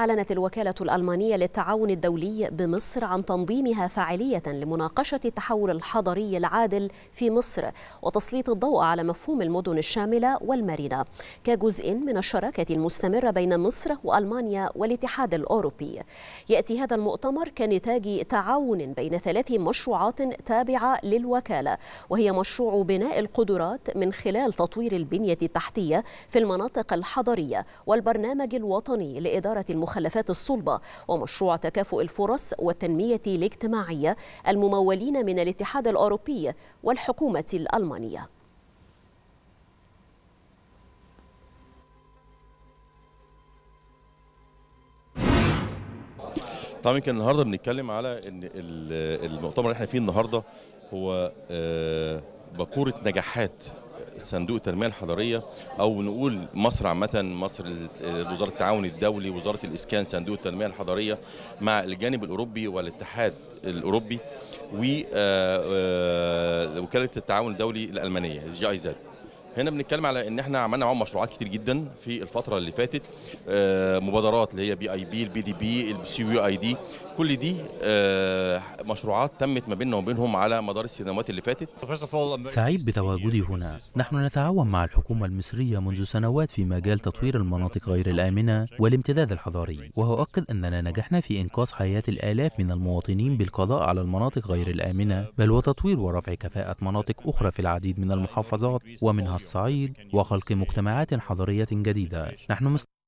أعلنت الوكالة الألمانية للتعاون الدولي بمصر عن تنظيمها فاعلية لمناقشة التحول الحضري العادل في مصر وتسليط الضوء على مفهوم المدن الشاملة والمرنة كجزء من الشراكة المستمرة بين مصر وألمانيا والاتحاد الأوروبي يأتي هذا المؤتمر كنتاج تعاون بين ثلاث مشروعات تابعة للوكالة وهي مشروع بناء القدرات من خلال تطوير البنية التحتية في المناطق الحضرية والبرنامج الوطني لإدارة المخ المخلفات الصلبة ومشروع تكافؤ الفرص والتنمية الاجتماعية الممولين من الاتحاد الأوروبي والحكومة الألمانية طبعا يمكن النهارده بنتكلم على ان المؤتمر اللي احنا فيه النهارده هو آه، باكوره نجاحات صندوق التنميه الحضريه او نقول مصر عامه مصر وزاره التعاون الدولي وزاره الاسكان صندوق التنميه الحضريه مع الجانب الاوروبي والاتحاد الاوروبي ووكاله آه، آه، التعاون الدولي الالمانيه جي اي زد هنا بنتكلم على ان احنا عملنا معاهم مشروعات كتير جدا في الفتره اللي فاتت آه، مبادرات اللي هي بي اي بي البي دي بي السي يو اي دي كل دي آه، مشروعات تمت ما بيننا وبينهم على مدار السنوات اللي فاتت سعيد بتواجدي هنا نحن نتعاون مع الحكومه المصريه منذ سنوات في مجال تطوير المناطق غير الامنه والامتداد الحضاري وهؤكد اننا نجحنا في انقاذ حياه الالاف من المواطنين بالقضاء على المناطق غير الامنه بل وتطوير ورفع كفاءه مناطق اخرى في العديد من المحافظات ومنها الصعيد وخلق مجتمعات حضرية جديدة نحن مست...